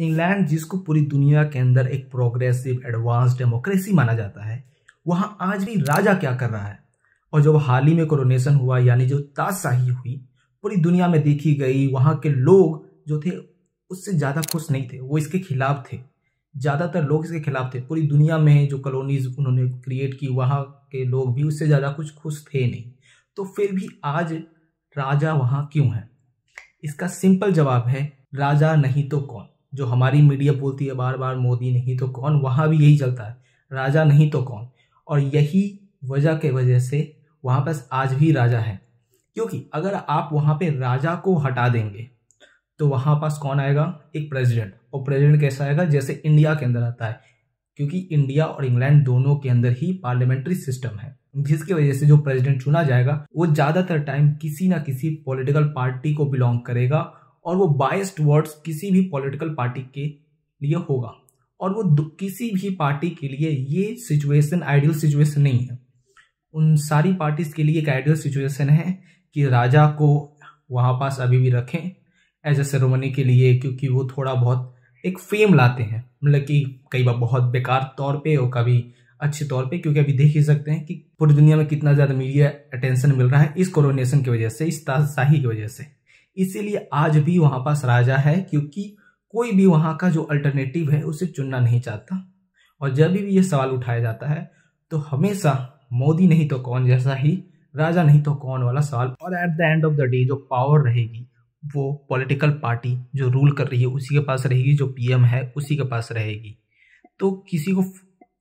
England जिसको पूरी दुनिया के अंदर एक प्रोग्रेसिव एडवांस डेमोक्रेसी माना जाता है वहाँ आज भी राजा क्या कर रहा है और जब हाल ही में कोरोनेशन हुआ यानी जो ताजशाही हुई पूरी दुनिया में देखी गई वहाँ के लोग जो थे उससे ज़्यादा खुश नहीं थे वो इसके खिलाफ थे ज़्यादातर लोग इसके खिलाफ थे पूरी दुनिया में जो कॉलोनीज उन्होंने क्रिएट की वहाँ के लोग भी उससे ज़्यादा कुछ खुश थे नहीं तो फिर भी आज राजा वहाँ क्यों है इसका सिंपल जवाब है राजा नहीं तो कौन जो हमारी मीडिया बोलती है बार बार मोदी नहीं तो कौन वहाँ भी यही चलता है राजा नहीं तो कौन और यही वजह के वजह से वहाँ पास आज भी राजा है क्योंकि अगर आप वहाँ पे राजा को हटा देंगे तो वहाँ पास कौन आएगा एक प्रेसिडेंट और प्रेसिडेंट कैसा आएगा जैसे इंडिया के अंदर आता है क्योंकि इंडिया और इंग्लैंड दोनों के अंदर ही पार्लियामेंट्री सिस्टम है जिसकी वजह से जो प्रेसिडेंट चुना जाएगा वो ज़्यादातर टाइम किसी ना किसी पॉलिटिकल पार्टी को बिलोंग करेगा और वो बायस वर्ड्स किसी भी पॉलिटिकल पार्टी के लिए होगा और वो किसी भी पार्टी के लिए ये सिचुएशन आइडियल सिचुएशन नहीं है उन सारी पार्टीज़ के लिए एक आइडियल सिचुएशन है कि राजा को वहाँ पास अभी भी रखें एज ए सेरोमनी के लिए क्योंकि वो थोड़ा बहुत एक फेम लाते हैं मतलब कि कई बार बहुत बेकार तौर पे और कभी अच्छे तौर पे क्योंकि अभी देख ही सकते हैं कि पूरी दुनिया में कितना ज़्यादा मीडिया अटेंशन मिल रहा है इस कोरोनेशन की वजह से इस ताजशाही की वजह से इसीलिए आज भी वहाँ पास राजा है क्योंकि कोई भी वहाँ का जो अल्टरनेटिव है उसे चुनना नहीं चाहता और जब भी ये सवाल उठाया जाता है तो हमेशा मोदी नहीं तो कौन जैसा ही राजा नहीं तो कौन वाला सवाल और at the end of the day जो पावर रहेगी वो पॉलिटिकल पार्टी जो रूल कर रही है उसी के पास रहेगी जो पीएम है उसी के पास रहेगी तो किसी को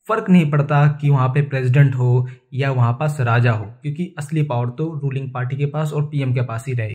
फ़र्क नहीं पड़ता कि वहाँ पे प्रेसिडेंट हो या वहाँ पास राजा हो क्योंकि असली पावर तो रूलिंग पार्टी के पास और पीएम के पास ही रहेगी